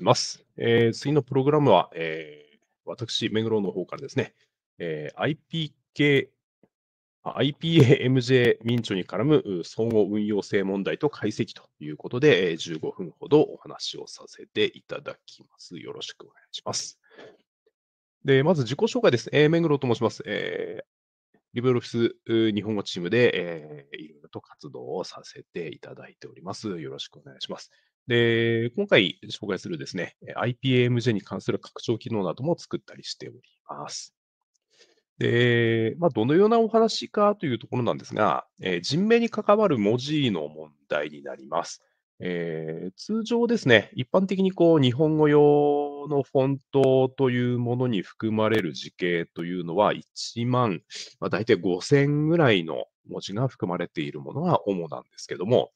ます。えー、次のプログラムは、えー、私、目黒の方からですね、えー、IPK、IPAMJ 民主に絡む総合運用性問題と解析ということで、15分ほどお話をさせていただきます。よろしくお願いします。で、まず自己紹介です。えー、目黒と申します。えーリブロフィス日本語チームで、えー、いろいろと活動をさせていただいております。よろしくお願いします。で、今回紹介するですね、IPAMJ に関する拡張機能なども作ったりしております。で、まあ、どのようなお話かというところなんですが、えー、人名に関わる文字の問題になります。えー、通常ですね、一般的にこう日本語用のフォントというものに含まれる字形というのは1万、まあ、大体5000ぐらいの文字が含まれているものが主なんですけども、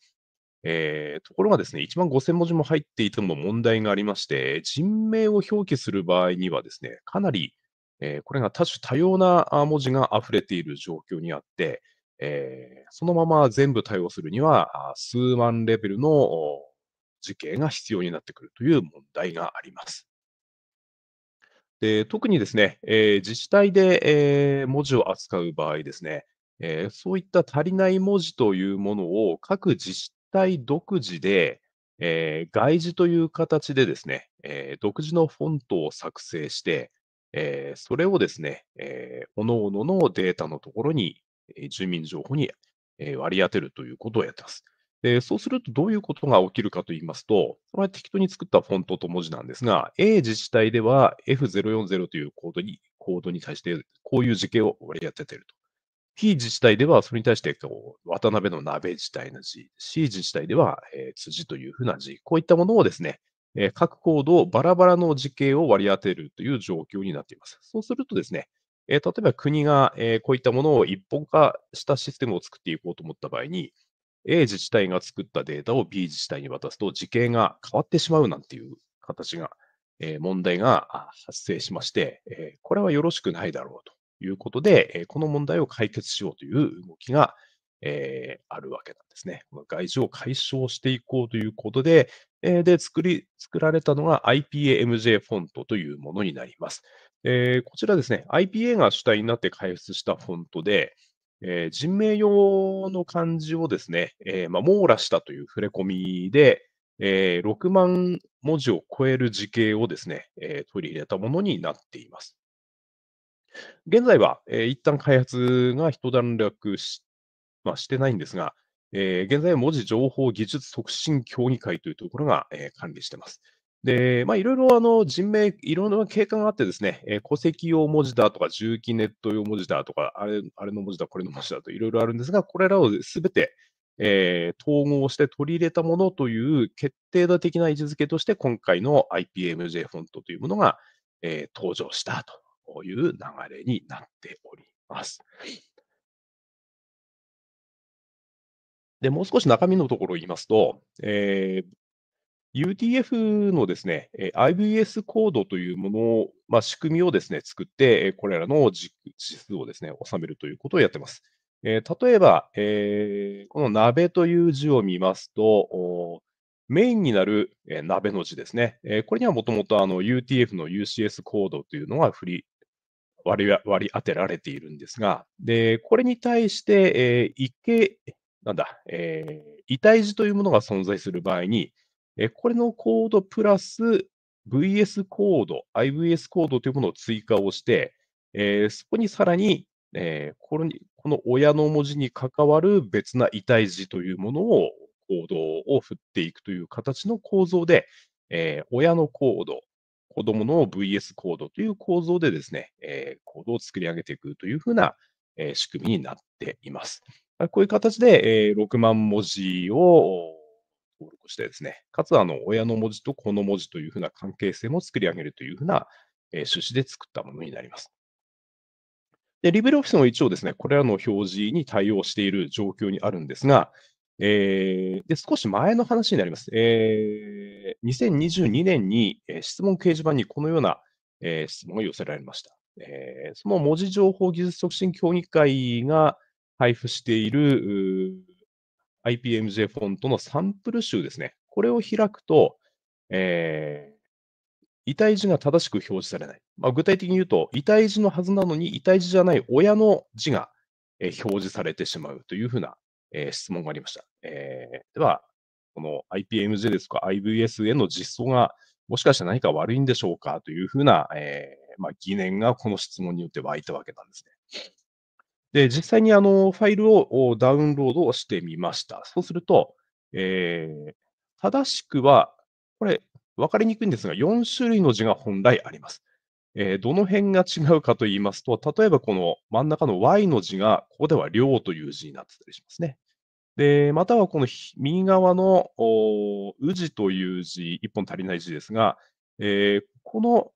えー、ところがですね、1万5000文字も入っていても問題がありまして、人名を表記する場合にはですね、かなり、えー、これが多種多様な文字が溢れている状況にあって、えー、そのまま全部対応するには、数万レベルの時計が必要になってくるという問題があります。で特にですね、えー、自治体で、えー、文字を扱う場合ですね、えー、そういった足りない文字というものを各自治体独自で、えー、外字という形でですね、えー、独自のフォントを作成して、えー、それをですね、えー、おのおののデータのところに、えー、住民情報に、えー、割り当てるということをやってます。でそうするとどういうことが起きるかと言いますと、れは適当に作ったフォントと文字なんですが、A 自治体では F040 というコードにコードに対してこういう字形を割り当てていると。非自治体では、それに対して、渡辺の鍋自体の字、C 自治体では、えー、辻というふうな字、こういったものをですね、えー、各コードをバラバラの字形を割り当てるという状況になっています。そうするとですね、えー、例えば国が、えー、こういったものを一本化したシステムを作っていこうと思った場合に、A 自治体が作ったデータを B 自治体に渡すと、時系が変わってしまうなんていう形が、え問題が発生しまして、えこれはよろしくないだろうということで、この問題を解決しようという動きが、えー、あるわけなんですね。外需を解消していこうということで、えー、で、作り、作られたのが IPAMJ フォントというものになります。えー、こちらですね、IPA が主体になって開発したフォントで、えー、人名用の漢字をですね、えーまあ、網羅したという触れ込みで、えー、6万文字を超える字形をですね、えー、取り入れたものになっています。現在は、えー、一旦開発が一段落し,、まあ、してないんですが、えー、現在は文字情報技術促進協議会というところが、えー、管理しています。で、まあ、いろいろあの人名、いろいろな経過があってですね、えー、戸籍用文字だとか、重機ネット用文字だとか、あれあれの文字だ、これの文字だといろいろあるんですが、これらをすべて、えー、統合して取り入れたものという決定打的な位置づけとして、今回の IPMJ フォントというものが、えー、登場したという流れになっております。で、もう少し中身のところを言いますと、えー、UTF のですね、IVS コードというものを、まあ、仕組みをですね、作って、これらの指数をですね、収めるということをやってます。えー、例えば、えー、この鍋という字を見ますと、メインになる、えー、鍋の字ですね。えー、これにはもともと UTF の UCS コードというのが振り割り割り当てられているんですが、でこれに対して、えー、池なんだ、えー、遺体児というものが存在する場合に、えー、これのコードプラス VS コード、IVS コードというものを追加をして、えー、そこにさらに、えー、これにこの親の文字に関わる別な遺体児というものをコードを振っていくという形の構造で、えー、親のコード、子供の VS コードという構造でですね、えー、コードを作り上げていくというふうな、えー、仕組みになっています。こういう形で、えー、6万文字を登録してですね、かつあの親の文字と子の文字というふうな関係性も作り上げるというふうな、えー、趣旨で作ったものになります。で、LibreOffice も一応ですね、これらの表示に対応している状況にあるんですが、えー、で少し前の話になります。えー、2022年に、えー、質問掲示板にこのような、えー、質問が寄せられました。えー、その文字情報技術促進協議会が配布している IPMJ フォントのサンプル集ですね。これを開くと、えー、遺体字が正しく表示されない。まあ、具体的に言うと、遺体字のはずなのに遺体字じゃない親の字が、えー、表示されてしまうというふうな、えー、質問がありました。えー、では、この IPMJ ですとか IVS への実装がもしかして何か悪いんでしょうかというふうな、えー、まあ、疑念がこの質問によって湧いたわけなんですね。で、実際にあのファイルをダウンロードしてみました。そうすると、えー、正しくは、これ、分かりにくいんですが、4種類の字が本来あります。えー、どの辺が違うかと言いますと、例えばこの真ん中の Y の字が、ここでは量という字になってたりしますね。で、またはこの右側のじという字、一本足りない字ですが、えー、この、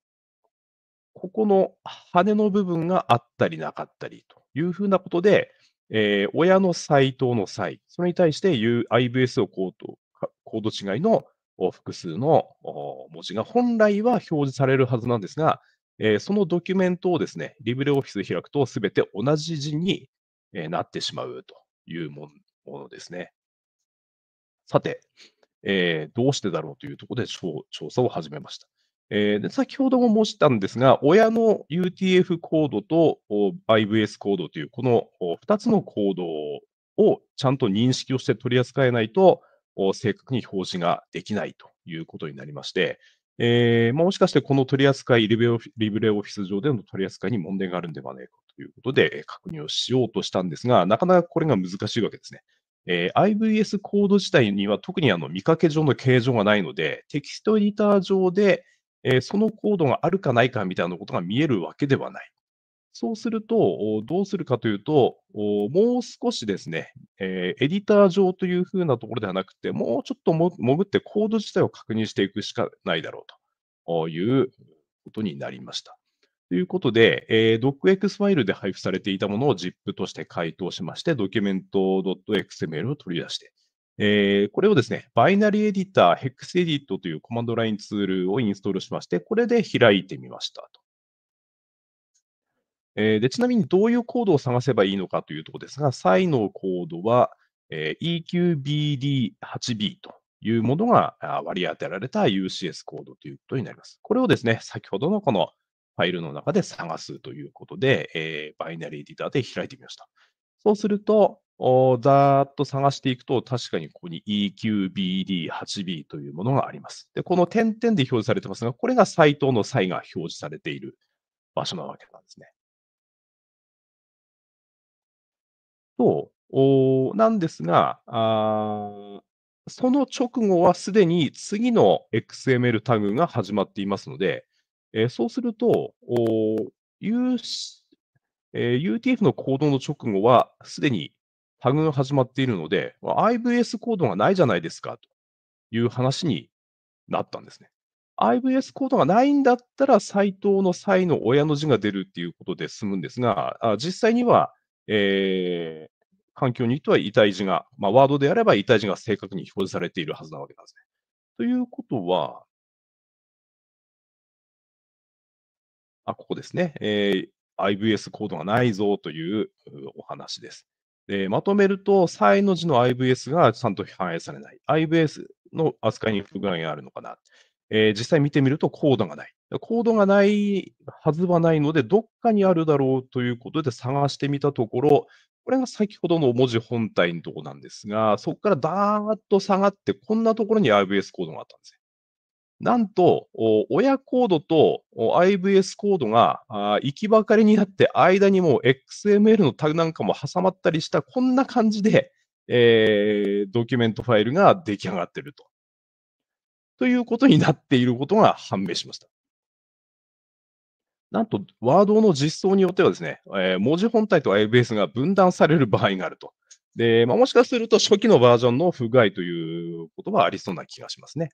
ここの羽の部分があったりなかったりというふうなことで、えー、親の斎藤の際、それに対して IBS をコードコード違いの複数の文字が本来は表示されるはずなんですが、えー、そのドキュメントをですね、リブレオフィス開くとすべて同じ字になってしまうというもものですね。さて、えー、どうしてだろうというところで調査を始めました。えー、で先ほども申したんですが、親の UTF コードと IVS コードという、この2つのコードをちゃんと認識をして取り扱えないと、正確に表示ができないということになりまして、えーもしかしてこの取り扱いリ、リブレオフィス上での取り扱いに問題があるんではないかということで、確認をしようとしたんですが、なかなかこれが難しいわけですね。えー、IVS コード自体には特にあの見かけ上の形状がないので、テキストエディター上で、えー、そのコードがあるかないかみたいなことが見えるわけではない。そうすると、どうするかというと、もう少しですね、えー、エディター上というふうなところではなくて、もうちょっと潜ってコード自体を確認していくしかないだろうということになりました。ということで、えー、DocX ファイルで配布されていたものを ZIP として回答しまして、ドキュメント .xml を取り出して、えー、これをですね、バイナリーエディター、HEX エディットというコマンドラインツールをインストールしまして、これで開いてみましたと。えー、でちなみにどういうコードを探せばいいのかというところですが、際のコードは、えー、EQBD8B というものが割り当てられた UCS コードということになります。これをですね、先ほどのこのファイルの中で探すということで、えー、バイナリーエディターで開いてみました。そうすると、ざーっと探していくと、確かにここに EQBD8B というものがあります。で、この点々で表示されてますが、これがサイトの際が表示されている場所なわけなんですね。と、おなんですが、あその直後はすでに次の XML タグが始まっていますので、えー、そうすると、U えー、UTF のコードの直後はすでにタグが始まっているので、まあ、IVS コードがないじゃないですかという話になったんですね。IVS コードがないんだったら、斎藤の際の親の字が出るっていうことで済むんですが、あ実際には、えー、環境によっては遺体字が、まあ、ワードであれば遺体字が正確に表示されているはずなわけなんですね。ということは、あここですね、えー、IVS コードがないぞというお話です。でまとめると、イの字の IVS がちゃんと反映されない。IVS の扱いに不具合があるのかな。えー、実際見てみるとコードがない。コードがないはずはないので、どっかにあるだろうということで探してみたところ、これが先ほどの文字本体のところなんですが、そこからダーッと下がって、こんなところに IVS コードがあったんですね。なんと、親コードと IVS コードが行きばかりになって、間にもう XML のタグなんかも挟まったりした、こんな感じで、えー、ドキュメントファイルが出来上がってると。ということになっていることが判明しました。なんと、ワードの実装によってはですね、えー、文字本体と IBS が分断される場合があると。で、まあ、もしかすると初期のバージョンの不具合ということはありそうな気がしますね。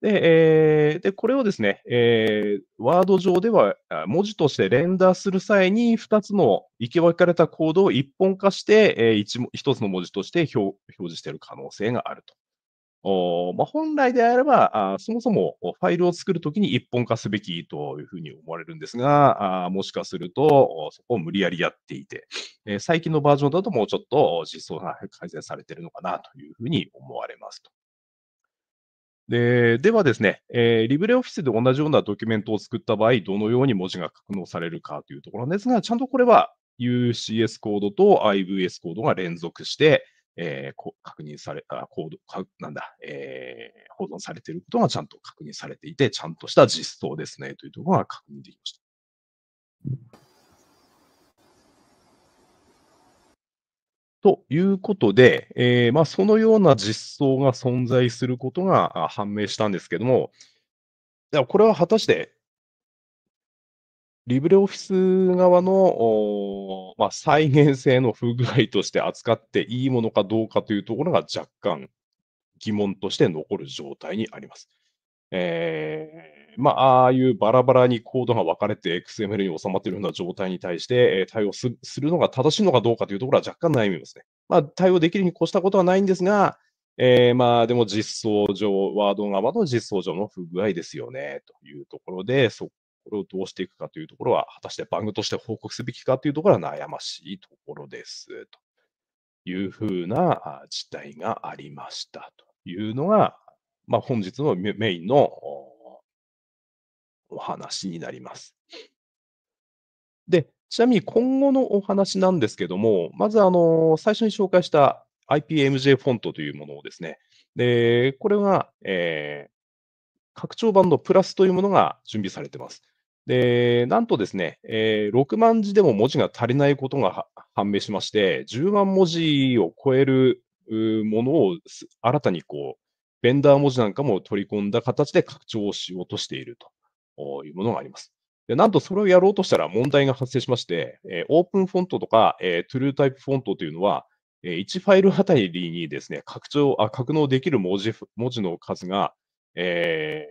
で、えー、で、これをですね、えー、ワード上では文字としてレンダーする際に2つの行き分かれたコードを一本化して、えー、1, 1つの文字として表示している可能性があると。おまあ、本来であればあ、そもそもファイルを作るときに一本化すべきというふうに思われるんですが、あもしかするとそこを無理やりやっていて、えー、最近のバージョンだともうちょっと実装が改善されているのかなというふうに思われますと。でではですね、えー、リブレオフィスで同じようなドキュメントを作った場合、どのように文字が格納されるかというところなんですが、ちゃんとこれは UCS コードと IVS コードが連続して、えー、確認され、あコード、かなんだ、えー、保存されていることがちゃんと確認されていて、ちゃんとした実装ですねというところが確認できました。ということで、えー、まあ、そのような実装が存在することが判明したんですけども、これは果たして、リブレオフィス側の、まあ、再現性の不具合として扱っていいものかどうかというところが若干疑問として残る状態にあります。えー、まあ、ああいうバラバラにコードが分かれて XML に収まっているような状態に対して、え対応するのが正しいのかどうかというところは若干悩みますね。まあ、対応できるに越したことはないんですが、えー、まあ、でも実装上、ワード側の実装上の不具合ですよね、というところで、そこれをどうしていくかというところは、果たしてバグとして報告すべきかというところは悩ましいところです、というふうな事態がありましたというのが、まあ、本日のメインのお話になります。で、ちなみに今後のお話なんですけども、まずあの、最初に紹介した IPMJ フォントというものをですね、で、これは、えー、拡張版のプラスというものが準備されています。で、なんとですね、えー、6万字でも文字が足りないことが判明しまして、10万文字を超えるものを新たにこベンダー文字なんかも取り込んだ形で拡張をしようとしているというものがあります。でなんとそれをやろうとしたら問題が発生しまして、えー、オープンフォントとか、えー、トゥルータイプフォントというのは、えー、1ファイルあたりにですね、拡張、あ格納できる文字文字の数が、え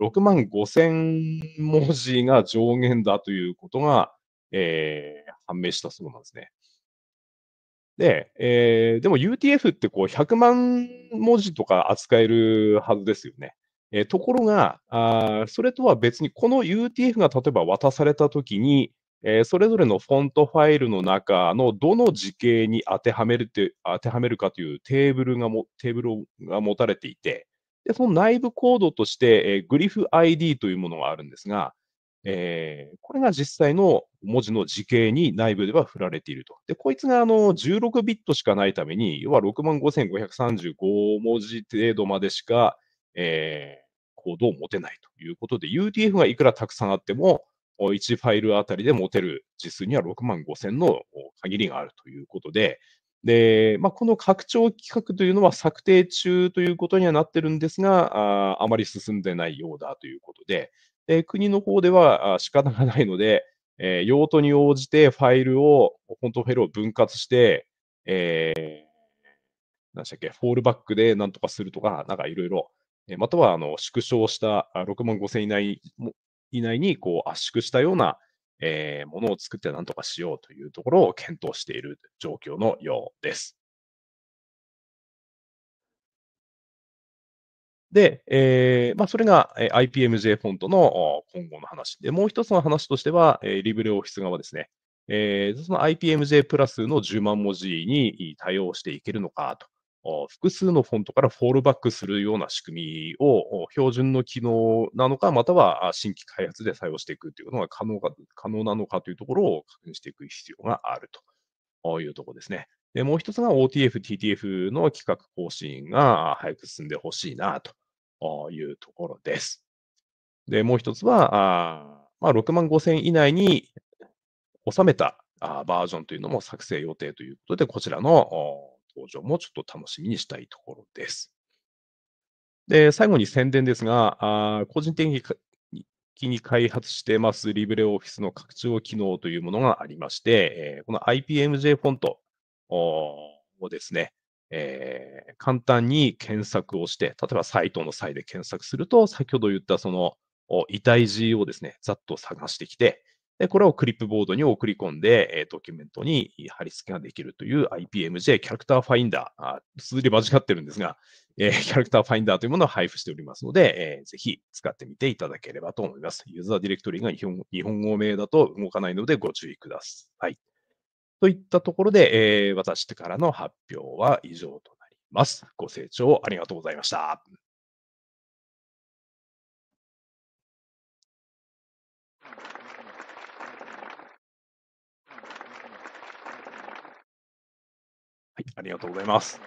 ー、6万5000文字が上限だということが、えー、判明したそうなんですね。で、えー、でも UTF ってこう100万文字とか扱えるはずですよね。えー、ところがあ、それとは別にこの UTF が例えば渡されたときに、えー、それぞれのフォントファイルの中のどの時系に当てはめるって当てはめるかというテーブルがもテーブルが持たれていて、でその内部コードとして、えー、グリフ ID というものがあるんですが、えー、これが実際の文字の時系に内部では振られていると。で、こいつがあの16ビットしかないために、要は65,535文字程度までしか、えー、コードを持てないということで、UTF がいくらたくさんあっても、1ファイルあたりで持てる字数には6万5000の限りがあるということで、で、まあ、この拡張規格というのは策定中ということにはなってるんですが、ああまり進んでないようだということで、国の方では仕方がないので、えー、用途に応じてファイルを、ントフェルを分割して、えー、何したっけ、フォールバックでなんとかするとか、なんかいろいろ、またはあの縮小した6万5000以内以内にこう圧縮したような、えー、ものを作ってなんとかしようというところを検討している状況のようです。で、えーまあ、それが IPMJ フォントの今後の話で、もう一つの話としては、えー、レオフィス側ですね。えー、その IPMJ プラスの10万文字に対応していけるのかと。複数のフォントからフォールバックするような仕組みを標準の機能なのか、または新規開発で採用していくというのが可能か可能なのかというところを確認していく必要があるというところですね。でもう一つが OTF、TTF の企画更新が早く進んでほしいなというところです。で、もう一つは、あまあ、6万5千以内に収めたあバージョンというのも作成予定ということで、こちらの登場もちょっと楽しみにしたいところです。で、最後に宣伝ですが、あ個人的にに開発してますリブレオフィスの拡張機能というものがありまして、この IPMJ フォントをですね、えー、簡単に検索をして、例えばサイトの際で検索すると、先ほど言ったその遺体字をですね、ざっと探してきて、でこれをクリップボードに送り込んで、えー、ドキュメントに貼り付けができるという IPMJ キャラクターファインダー、あ続いて間違ってるんですが、えー、キャラクターファインダーというものを配布しておりますので、えー、ぜひ使ってみていただければと思います。ユーザーディレクトリが日本日本語名だと動かないのでご注意ください。といったところで、えー、私からの発表は以上となります。ご清聴ありがとうございました。はい、ありがとうございます。